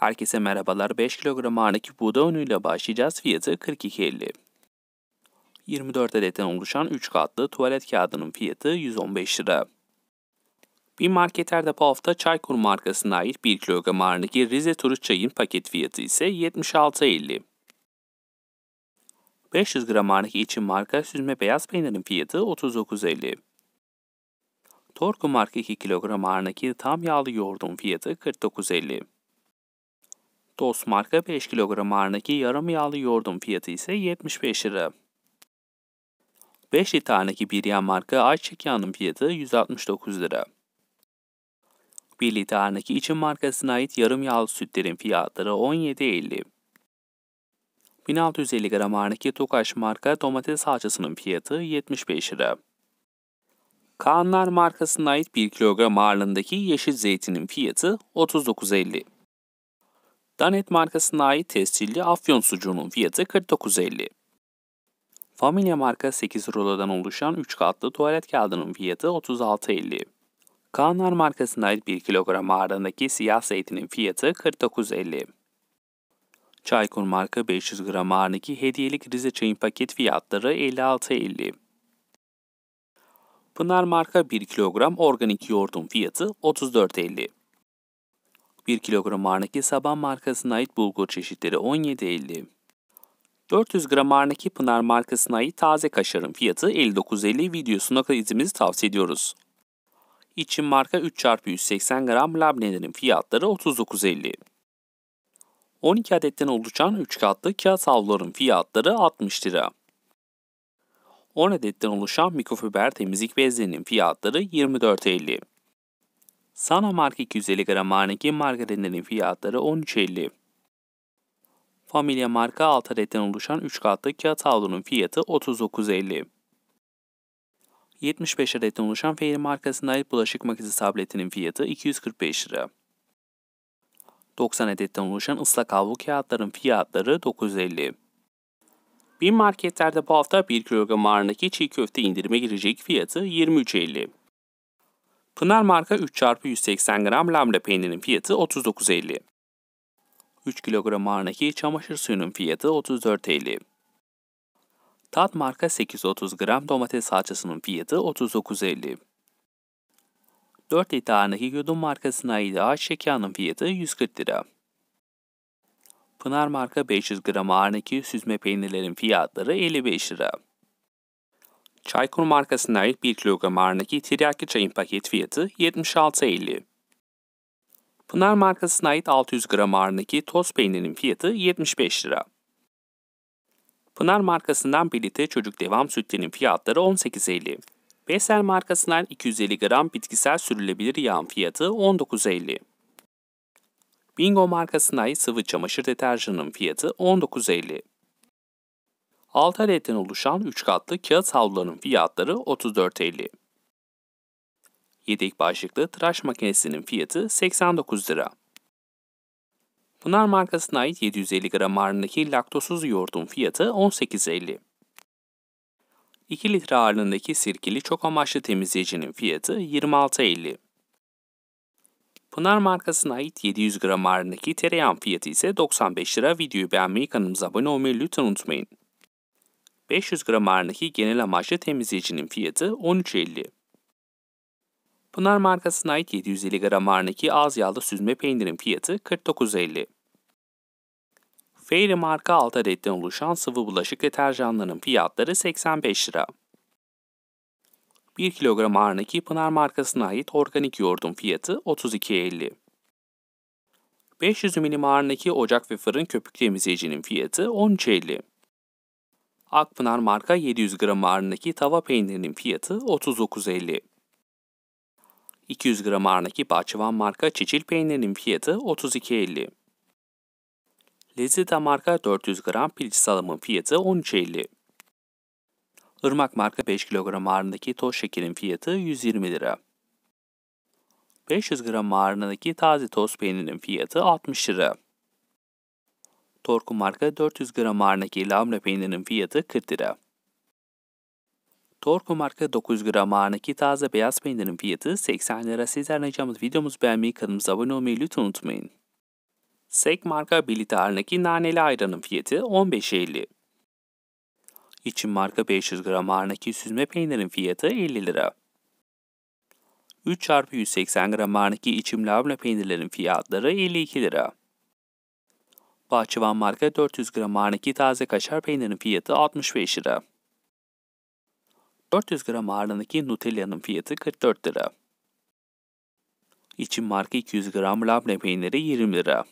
Herkese merhabalar. 5 kilogram ağırındaki buğday unuyla başlayacağız. Fiyatı 42.50. 24 adetten oluşan 3 katlı tuvalet kağıdının fiyatı 115 lira. Bir marketlerde bu hafta Çaykur markasına ait 1 kilogram ağırındaki Rize Turu çayın paket fiyatı ise 76.50. 500 gram ağırındaki için marka süzme beyaz peynirin fiyatı 39.50. Torku marka 2 kilogram ağırındaki tam yağlı yoğurdun fiyatı 49.50. Dost marka 5 kilogram ağırlığındaki yarım yağlı yoğurdun fiyatı ise 75 lira. 5 litrelik Biryan marka ayçiçek yağının fiyatı 169 lira. 1 litrelik için markasına ait yarım yağlı sütlerin fiyatları 17.50. 1650 gram ağırlığındaki Tokaş marka domates salçasının fiyatı 75 lira. Kaanlar markasına ait 1 kilogram ağırlığındaki yeşil zeytinin fiyatı 39.50. Danet markasına ait tescilli afyon sucuğunun fiyatı 49.50. Familia marka 8 rulodan oluşan 3 katlı tuvalet kağıdının fiyatı 36.50. Kanar markasına ait 1 kilogram ağırlığındaki siyah zeytinin fiyatı 49.50. Çaykur marka 500 gram ağırlığındaki hediyelik Rize çayın paket fiyatları 56.50. Pınar marka 1 kilogram organik yoğurdun fiyatı 34.50. 1 kilogram ağırlıklı Saban markasına ait bulgur çeşitleri 17.50. 400 gram ağırlıklı Pınar markasına ait taze kaşarın fiyatı 59.50 videosuna izimizi tavsiye ediyoruz. İçin marka 3x180 gram labnelerin fiyatları 39.50. 12 adetten oluşan 3 katlı kağıt havluların fiyatları 60 lira. 10 adetten oluşan mikrofiber temizlik bezlerinin fiyatları 24.50. Sanomark 250 gram Arneki margarinlerin fiyatları 13.50. Familya marka alt adetten oluşan 3 katlı kağıt havlunun fiyatı 39.50. 75 adetten oluşan Fairy markasına ait bulaşık makinesi tabletinin fiyatı 245 lira. 90 adetten oluşan ıslak havlu kağıtların fiyatları 950. Bir marketlerde bu hafta 1 kilogram ağırlığındaki çiğ köfte indirime girecek fiyatı 23.50. Pınar marka 3x180 gram labne peynirin fiyatı 39.50. 3 kilogram ağırındaki çamaşır suyunun fiyatı 34.50. Tat marka 830 gram domates salçasının fiyatı 39.50. 4 litre ağırındaki yudum markasına ait şekerinin fiyatı 140 lira. Pınar marka 500 gram ağırındaki süzme peynirlerin fiyatları 55 lira. Çaykur markasına ait 1 kilogram ağırlığındaki tiryaki çayın paket fiyatı 76.50. Pınar markasına ait 600 gram ağırlığındaki toz peynirin fiyatı 75 lira. Pınar markasından bir litre çocuk devam sütlerinin fiyatları 18.50. Besel markasından 250 gram bitkisel sürülebilir yağın fiyatı 19.50. Bingo markasına ait sıvı çamaşır deterjanının fiyatı 19.50. 6 adetten oluşan 3 katlı kağıt havluların fiyatları 34.50. Yedek başlıklı tıraş makinesinin fiyatı 89 lira. Pınar markasına ait 750 gram ağırlığındaki laktosuz yoğurdun fiyatı 18.50. 2 litre ağırlığındaki sirkeli çok amaçlı temizleyicinin fiyatı 26.50. Pınar markasına ait 700 gram ağırlığındaki tereyağın fiyatı ise 95 lira. Videoyu beğenmeyi, kanalımıza abone olmayı lütfen unutmayın. 500 gram ağırındaki genel amaçlı temizleyicinin fiyatı 13.50. Pınar markasına ait 750 gram ağırındaki az yağlı süzme peynirin fiyatı 49.50. Fairy marka 6 adetten oluşan sıvı bulaşık deterjanlarının fiyatları 85 lira. 1 kilogram ağırındaki Pınar markasına ait organik yoğurdun fiyatı 32.50. 500 milim ağırındaki ocak ve fırın köpük temizleyicinin fiyatı 13.50. Akpınar marka 700 gram ağırlığındaki tava peynirinin fiyatı 39.50. 200 gram ağırlığındaki Bahçıvan marka çiçil peynirinin fiyatı 32.50. Lezita marka 400 gram piliç salamın fiyatı 13.50. Irmak marka 5 kilogram ağırlığındaki toz şekerin fiyatı 120 lira. 500 gram ağırlığındaki taze toz peynirinin fiyatı 60 lira. Torku marka 400 gram ağırlığındaki labne peynirin fiyatı 40 lira. Torku marka 900 gram ağırlığındaki taze beyaz peynirin fiyatı 80 lira. Sizler ricamız videomuzu beğenmeyi, kanalımıza abone olmayı lütfen unutmayın. Sek marka 1 litre ağırlığındaki naneli ayranın fiyatı 15.50. İçin marka 500 gram ağırlığındaki süzme peynirin fiyatı 50 lira. 3 çarpı 180 gram ağırlığındaki içim labne peynirlerin fiyatları 52 lira. Bahçıvan marka 400 gram ağırlığındaki taze kaşar peynirin fiyatı 65 lira. 400 gram ağırlığındaki Nutella'nın fiyatı 44 lira. İçin marka 200 gram labne peyniri 20 lira.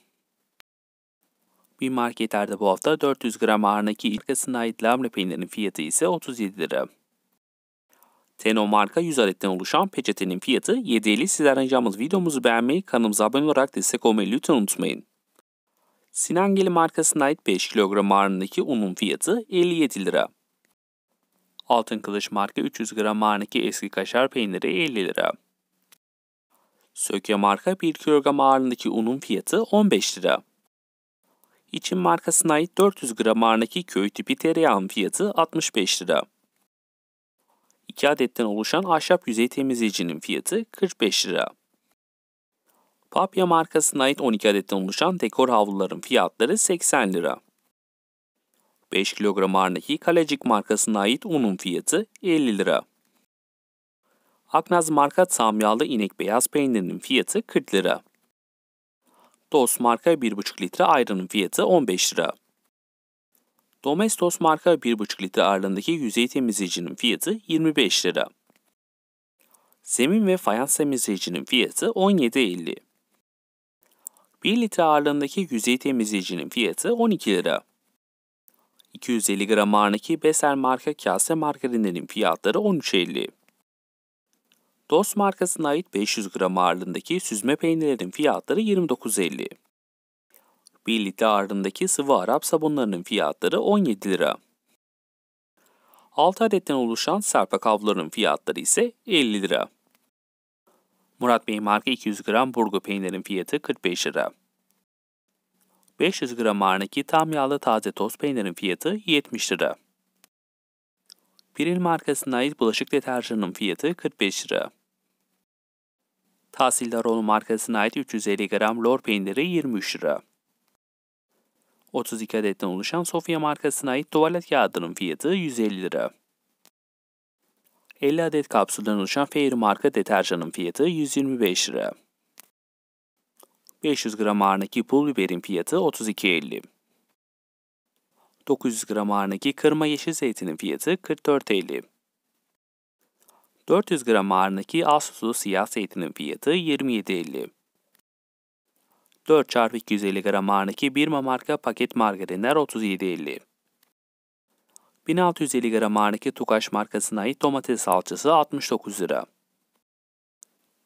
Bir marketlerde bu hafta 400 gram ağırlığındaki markasına ait labne peynirinin fiyatı ise 37 lira. Teno marka 100 adetten oluşan peçetenin fiyatı 7.50 sizler videomuzu beğenmeyi, kanalımıza abone olarak destek olmayı lütfen unutmayın. Sinangeli markasına ait 5 kilogram ağırlığındaki unun fiyatı 57 lira. Altın Kılıç marka 300 gram ağırlığındaki eski kaşar peyniri 50 lira. Söke marka 1 kilogram ağırlığındaki unun fiyatı 15 lira. İçin markasına ait 400 gram ağırlığındaki köy tipi tereyağın fiyatı 65 lira. 2 adetten oluşan ahşap yüzey temizleyicinin fiyatı 45 lira. Papya markasına ait 12 adetten oluşan dekor havluların fiyatları 80 lira. 5 kilogram ağırlığındaki Kalecik markasına ait unun fiyatı 50 lira. Aknaz marka samyalı inek beyaz peynirinin fiyatı 40 lira. Dos marka 1,5 litre ayranın fiyatı 15 lira. Domestos marka 1,5 litre ağırlığındaki yüzey temizleyicinin fiyatı 25 lira. Zemin ve fayans temizleyicinin fiyatı 17.50. 1 litre ağırlığındaki yüzey temizleyicinin fiyatı 12 lira. 250 gram ağırlığındaki Besel marka kase margarinlerin fiyatları 13.50. Dost markasına ait 500 gram ağırlığındaki süzme peynirlerin fiyatları 29.50. 1 litre ağırlığındaki sıvı Arap sabunlarının fiyatları 17 lira. 6 adetten oluşan serpa havluların fiyatları ise 50 lira. Murat Bey marka 200 gram burgu peynirin fiyatı 45 lira. 500 gram ağırındaki tam yağlı taze toz peynirin fiyatı 70 lira. Piril markasına ait bulaşık deterjanının fiyatı 45 lira. Tahsildaroğlu markasına ait 350 gram lor peyniri 23 lira. 32 adetten oluşan Sofya markasına ait tuvalet kağıdının fiyatı 150 lira. 50 adet kapsülden oluşan Fair marka deterjanın fiyatı 125 lira. 500 gram ağırındaki pul biberin fiyatı 32.50. 900 gram ağırındaki kırma yeşil zeytinin fiyatı 44.50. 400 gram ağırındaki az suslu siyah zeytinin fiyatı 27.50. 4 x 250 gram ağırındaki Birma marka paket margarinler 37.50. 1650 gram ağırlıklı Tukaş markasına ait domates salçası 69 lira.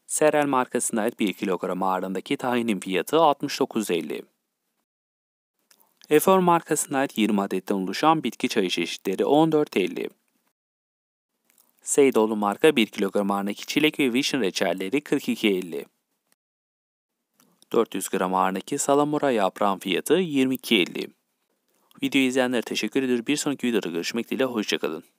Serel markasına ait 1 kilogram ağırlığındaki tahinin fiyatı 69.50. Efor markasına ait 20 adetten oluşan bitki çayı çeşitleri 14.50. Seydoğlu marka 1 kilogram ağırlığındaki çilek ve vişne reçelleri 42.50. 400 gram ağırlığındaki salamura yaprağın fiyatı 22.50. Videoyu izleyenlere teşekkür ediyorum. Bir sonraki videoda görüşmek dileğiyle. Hoşçakalın.